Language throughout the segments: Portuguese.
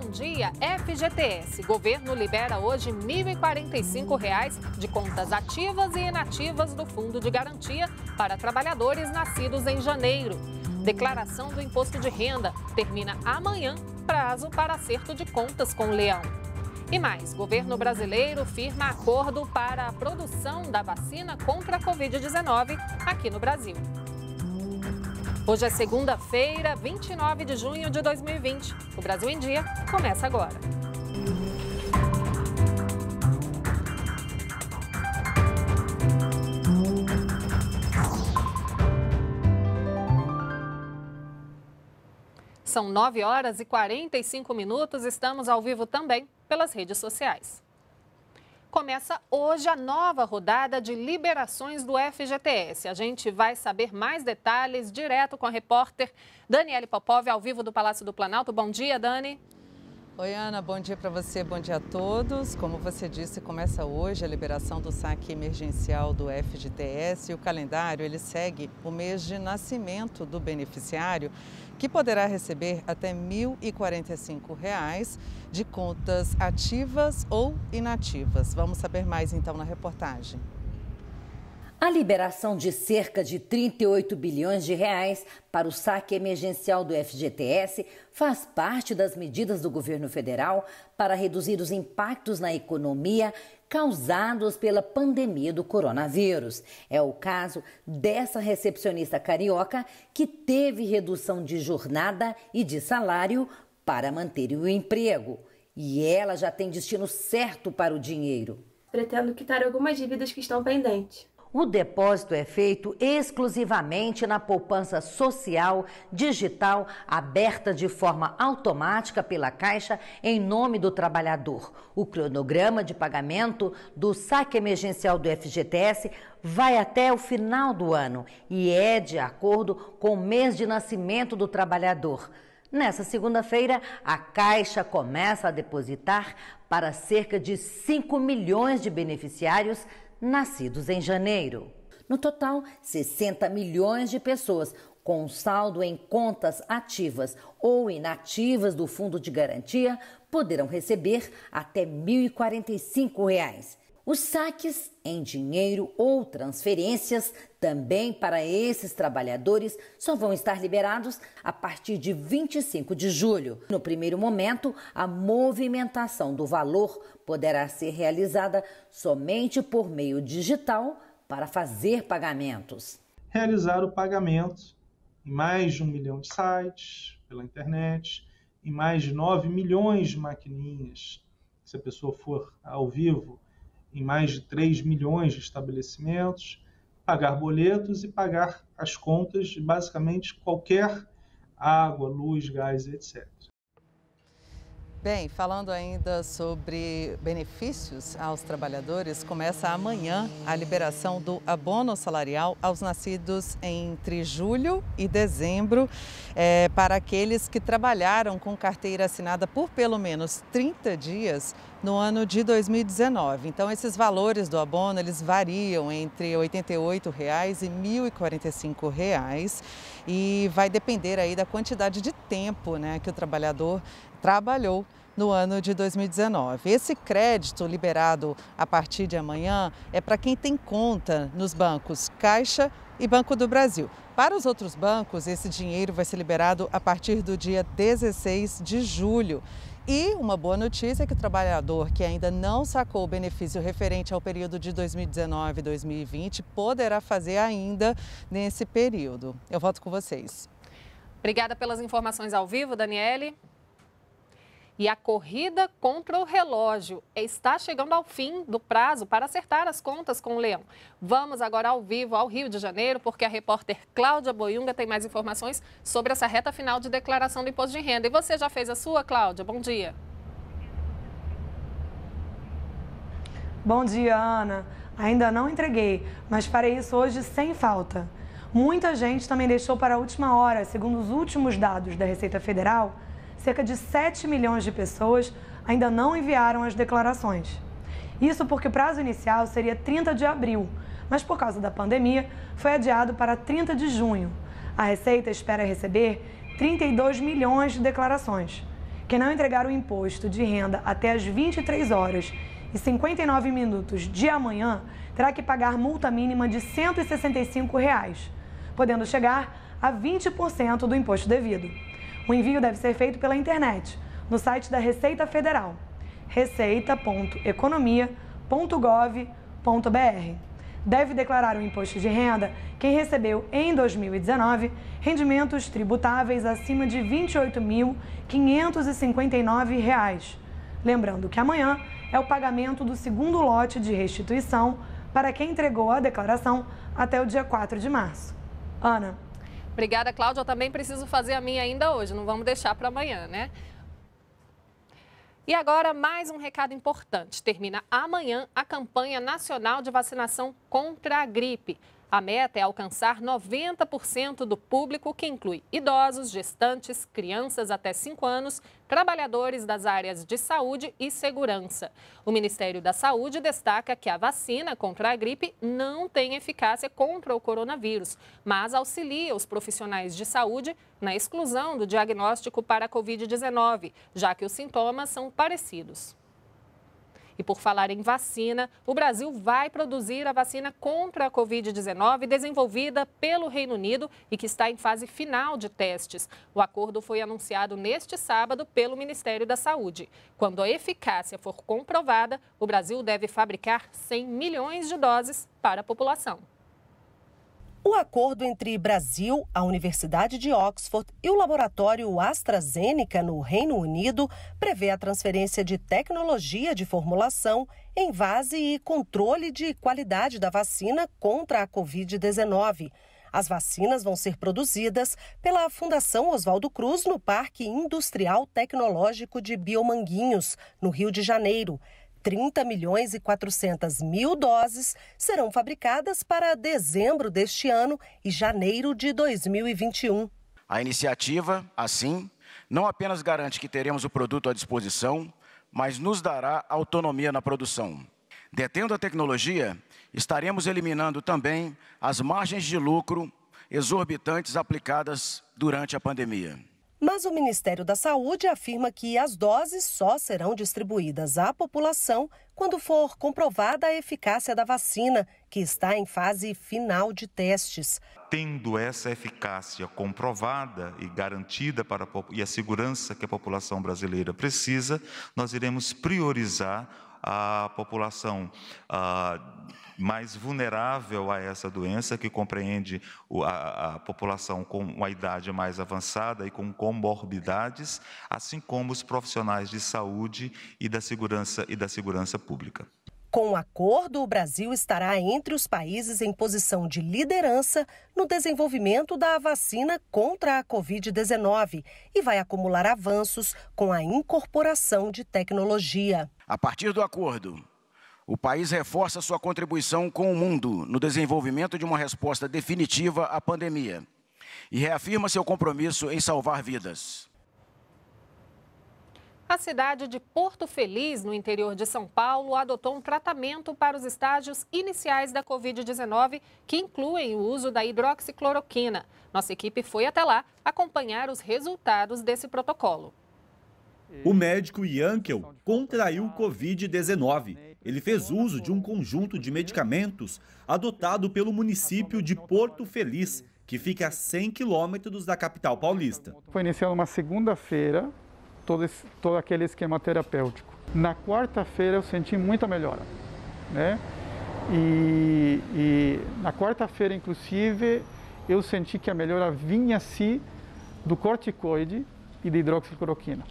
Bom Dia FGTS. Governo libera hoje R$ 1.045 de contas ativas e inativas do Fundo de Garantia para trabalhadores nascidos em janeiro. Declaração do imposto de renda termina amanhã prazo para acerto de contas com o Leão. E mais, governo brasileiro firma acordo para a produção da vacina contra a Covid-19 aqui no Brasil. Hoje é segunda-feira, 29 de junho de 2020. O Brasil em Dia começa agora. São 9 horas e 45 minutos. Estamos ao vivo também pelas redes sociais começa hoje a nova rodada de liberações do FGTS. A gente vai saber mais detalhes direto com a repórter Daniele Popov, ao vivo do Palácio do Planalto. Bom dia, Dani. Oi, Ana, bom dia para você, bom dia a todos. Como você disse, começa hoje a liberação do saque emergencial do FGTS e o calendário ele segue o mês de nascimento do beneficiário, que poderá receber até R$ 1.045 de contas ativas ou inativas. Vamos saber mais então na reportagem. A liberação de cerca de 38 bilhões de reais para o saque emergencial do FGTS faz parte das medidas do governo federal para reduzir os impactos na economia causados pela pandemia do coronavírus. É o caso dessa recepcionista carioca que teve redução de jornada e de salário para manter o emprego. E ela já tem destino certo para o dinheiro. Pretendo quitar algumas dívidas que estão pendentes o depósito é feito exclusivamente na poupança social digital aberta de forma automática pela Caixa em nome do trabalhador. O cronograma de pagamento do saque emergencial do FGTS vai até o final do ano e é de acordo com o mês de nascimento do trabalhador. Nessa segunda-feira, a Caixa começa a depositar para cerca de 5 milhões de beneficiários nascidos em janeiro. No total, 60 milhões de pessoas com saldo em contas ativas ou inativas do Fundo de Garantia poderão receber até R$ 1.045. Reais. Os saques em dinheiro ou transferências também para esses trabalhadores só vão estar liberados a partir de 25 de julho. No primeiro momento, a movimentação do valor poderá ser realizada somente por meio digital para fazer pagamentos. Realizar o pagamento em mais de um milhão de sites pela internet, em mais de 9 milhões de maquininhas, se a pessoa for ao vivo em mais de 3 milhões de estabelecimentos, pagar boletos e pagar as contas de basicamente qualquer água, luz, gás, etc. Bem, falando ainda sobre benefícios aos trabalhadores, começa amanhã a liberação do abono salarial aos nascidos entre julho e dezembro, é, para aqueles que trabalharam com carteira assinada por pelo menos 30 dias no ano de 2019. Então, esses valores do abono, eles variam entre R$ 88,00 e R$ 1.045,00 e vai depender aí da quantidade de tempo né, que o trabalhador trabalhou no ano de 2019. Esse crédito liberado a partir de amanhã é para quem tem conta nos bancos Caixa e Banco do Brasil. Para os outros bancos, esse dinheiro vai ser liberado a partir do dia 16 de julho. E uma boa notícia é que o trabalhador que ainda não sacou o benefício referente ao período de 2019 e 2020 poderá fazer ainda nesse período. Eu volto com vocês. Obrigada pelas informações ao vivo, Daniele. E a corrida contra o relógio está chegando ao fim do prazo para acertar as contas com o Leão. Vamos agora ao vivo ao Rio de Janeiro, porque a repórter Cláudia Boiunga tem mais informações sobre essa reta final de declaração do imposto de renda. E você já fez a sua, Cláudia? Bom dia. Bom dia, Ana. Ainda não entreguei, mas farei isso hoje sem falta. Muita gente também deixou para a última hora, segundo os últimos dados da Receita Federal cerca de 7 milhões de pessoas ainda não enviaram as declarações. Isso porque o prazo inicial seria 30 de abril, mas por causa da pandemia foi adiado para 30 de junho. A Receita espera receber 32 milhões de declarações. Quem não entregar o imposto de renda até as 23 horas e 59 minutos de amanhã terá que pagar multa mínima de R$ 165, reais, podendo chegar a 20% do imposto devido. O envio deve ser feito pela internet, no site da Receita Federal, receita.economia.gov.br. Deve declarar o imposto de renda quem recebeu em 2019 rendimentos tributáveis acima de R$ 28.559. Lembrando que amanhã é o pagamento do segundo lote de restituição para quem entregou a declaração até o dia 4 de março. Ana, Obrigada, Cláudia. Eu também preciso fazer a minha ainda hoje, não vamos deixar para amanhã, né? E agora, mais um recado importante. Termina amanhã a campanha nacional de vacinação contra a gripe. A meta é alcançar 90% do público, que inclui idosos, gestantes, crianças até 5 anos, trabalhadores das áreas de saúde e segurança. O Ministério da Saúde destaca que a vacina contra a gripe não tem eficácia contra o coronavírus, mas auxilia os profissionais de saúde na exclusão do diagnóstico para a Covid-19, já que os sintomas são parecidos. E por falar em vacina, o Brasil vai produzir a vacina contra a Covid-19 desenvolvida pelo Reino Unido e que está em fase final de testes. O acordo foi anunciado neste sábado pelo Ministério da Saúde. Quando a eficácia for comprovada, o Brasil deve fabricar 100 milhões de doses para a população. O acordo entre Brasil, a Universidade de Oxford e o laboratório AstraZeneca no Reino Unido prevê a transferência de tecnologia de formulação, envase e controle de qualidade da vacina contra a Covid-19. As vacinas vão ser produzidas pela Fundação Oswaldo Cruz no Parque Industrial Tecnológico de Biomanguinhos, no Rio de Janeiro. 30 milhões e 400 mil doses serão fabricadas para dezembro deste ano e janeiro de 2021. A iniciativa, assim, não apenas garante que teremos o produto à disposição, mas nos dará autonomia na produção. Detendo a tecnologia, estaremos eliminando também as margens de lucro exorbitantes aplicadas durante a pandemia. Mas o Ministério da Saúde afirma que as doses só serão distribuídas à população quando for comprovada a eficácia da vacina, que está em fase final de testes. Tendo essa eficácia comprovada e garantida para a, e a segurança que a população brasileira precisa, nós iremos priorizar a população ah, mais vulnerável a essa doença, que compreende a, a população com uma idade mais avançada e com comorbidades, assim como os profissionais de saúde e da segurança e da segurança pública. Com o acordo, o Brasil estará entre os países em posição de liderança no desenvolvimento da vacina contra a Covid-19 e vai acumular avanços com a incorporação de tecnologia. A partir do acordo, o país reforça sua contribuição com o mundo no desenvolvimento de uma resposta definitiva à pandemia e reafirma seu compromisso em salvar vidas. A cidade de Porto Feliz, no interior de São Paulo, adotou um tratamento para os estágios iniciais da Covid-19, que incluem o uso da hidroxicloroquina. Nossa equipe foi até lá acompanhar os resultados desse protocolo. O médico Yankel contraiu Covid-19. Ele fez uso de um conjunto de medicamentos adotado pelo município de Porto Feliz, que fica a 100 quilômetros da capital paulista. Foi iniciado uma segunda-feira todo, todo aquele esquema terapêutico. Na quarta-feira eu senti muita melhora, né? E, e na quarta-feira, inclusive, eu senti que a melhora vinha se do corticoide e da hidroxicloroquina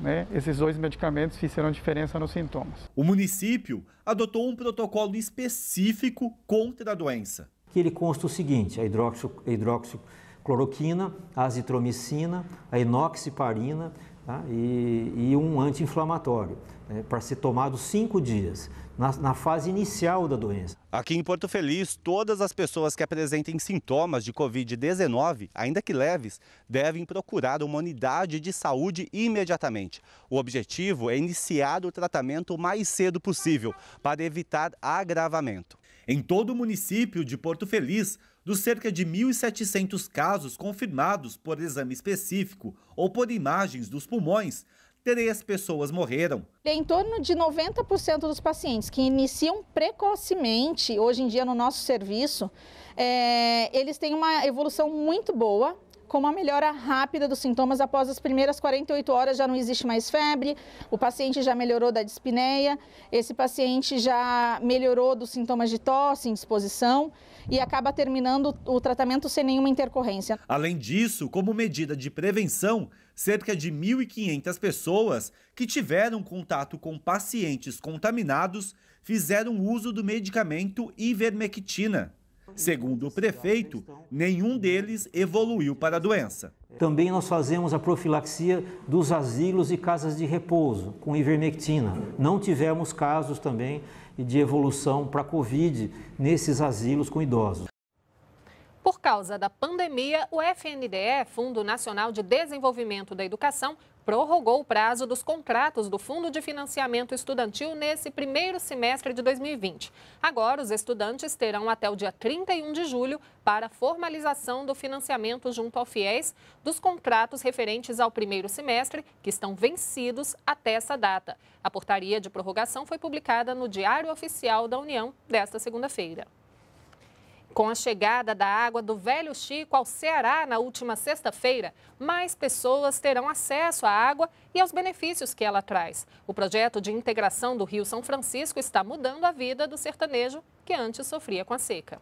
né, esses dois medicamentos fizeram diferença nos sintomas. O município adotou um protocolo específico contra a doença. Que ele consta o seguinte: a hidróxico, a hidroxicloroquina, a azitromicina, a inoxiparina tá, e, e, um anti-inflamatório, né, para ser tomado cinco dias, na, na fase inicial da doença. Aqui em Porto Feliz, todas as pessoas que apresentem sintomas de Covid-19, ainda que leves, devem procurar uma unidade de saúde imediatamente. O objetivo é iniciar o tratamento o mais cedo possível, para evitar agravamento. Em todo o município de Porto Feliz, dos cerca de 1.700 casos confirmados por exame específico ou por imagens dos pulmões, três pessoas morreram. Em torno de 90% dos pacientes que iniciam precocemente, hoje em dia no nosso serviço, é, eles têm uma evolução muito boa, com uma melhora rápida dos sintomas após as primeiras 48 horas já não existe mais febre, o paciente já melhorou da dispneia, esse paciente já melhorou dos sintomas de tosse, indisposição e acaba terminando o tratamento sem nenhuma intercorrência. Além disso, como medida de prevenção, cerca de 1.500 pessoas que tiveram contato com pacientes contaminados fizeram uso do medicamento ivermectina. Segundo o prefeito, nenhum deles evoluiu para a doença. Também nós fazemos a profilaxia dos asilos e casas de repouso com ivermectina. Não tivemos casos também de evolução para Covid nesses asilos com idosos. Por causa da pandemia, o FNDE, Fundo Nacional de Desenvolvimento da Educação, prorrogou o prazo dos contratos do Fundo de Financiamento Estudantil nesse primeiro semestre de 2020. Agora, os estudantes terão até o dia 31 de julho para formalização do financiamento junto ao FIES dos contratos referentes ao primeiro semestre, que estão vencidos até essa data. A portaria de prorrogação foi publicada no Diário Oficial da União desta segunda-feira. Com a chegada da água do Velho Chico ao Ceará na última sexta-feira, mais pessoas terão acesso à água e aos benefícios que ela traz. O projeto de integração do Rio São Francisco está mudando a vida do sertanejo que antes sofria com a seca.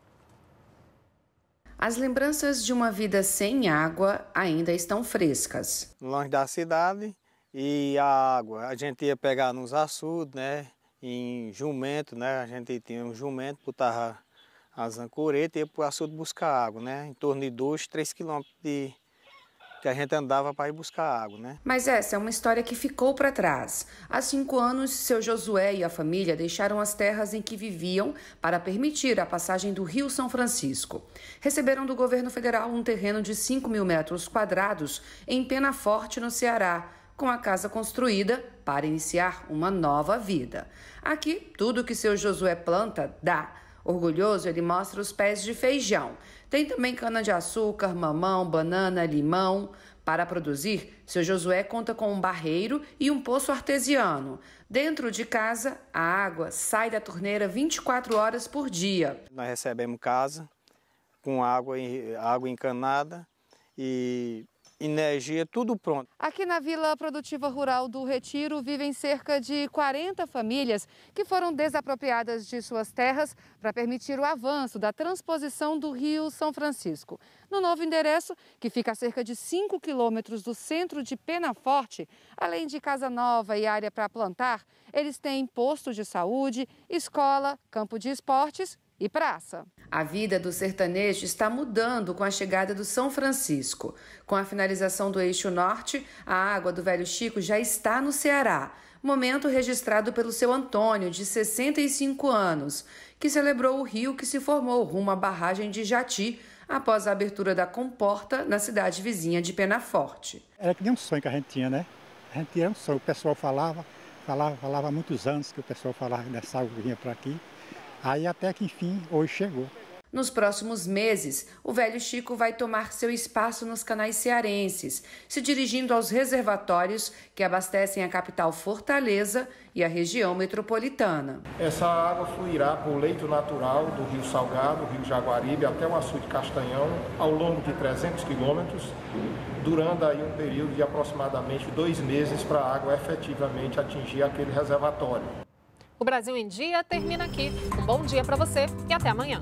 As lembranças de uma vida sem água ainda estão frescas. Longe da cidade e a água, a gente ia pegar nos açudes, né? Em jumento, né? A gente tinha um jumento, botava as ancoretas e ia para o açude buscar água, né? Em torno de 2, 3 quilômetros de, que a gente andava para ir buscar água, né? Mas essa é uma história que ficou para trás. Há cinco anos, seu Josué e a família deixaram as terras em que viviam para permitir a passagem do Rio São Francisco. Receberam do governo federal um terreno de 5 mil metros quadrados em Penaforte, no Ceará, com a casa construída para iniciar uma nova vida. Aqui, tudo que seu Josué planta dá Orgulhoso, ele mostra os pés de feijão. Tem também cana-de-açúcar, mamão, banana, limão. Para produzir, seu Josué conta com um barreiro e um poço artesiano. Dentro de casa, a água sai da torneira 24 horas por dia. Nós recebemos casa com água, água encanada e energia, tudo pronto. Aqui na Vila Produtiva Rural do Retiro vivem cerca de 40 famílias que foram desapropriadas de suas terras para permitir o avanço da transposição do Rio São Francisco. No novo endereço, que fica a cerca de 5 quilômetros do centro de Penaforte, além de casa nova e área para plantar, eles têm posto de saúde, escola, campo de esportes e praça. A vida do sertanejo está mudando com a chegada do São Francisco. Com a finalização do eixo norte, a água do Velho Chico já está no Ceará. Momento registrado pelo seu Antônio, de 65 anos, que celebrou o rio que se formou rumo à barragem de Jati após a abertura da comporta na cidade vizinha de Penaforte. Era que nem um sonho que a gente tinha, né? A gente tinha um sonho. O pessoal falava, falava, falava há muitos anos que o pessoal falava dessa água que vinha para aqui. Aí até que enfim, hoje chegou. Nos próximos meses, o velho Chico vai tomar seu espaço nos canais cearenses, se dirigindo aos reservatórios que abastecem a capital Fortaleza e a região metropolitana. Essa água fluirá por leito natural do Rio Salgado, Rio Jaguaribe, até o açude Castanhão, ao longo de 300 quilômetros, durando aí um período de aproximadamente dois meses para a água efetivamente atingir aquele reservatório. O Brasil em Dia termina aqui. Um bom dia para você e até amanhã.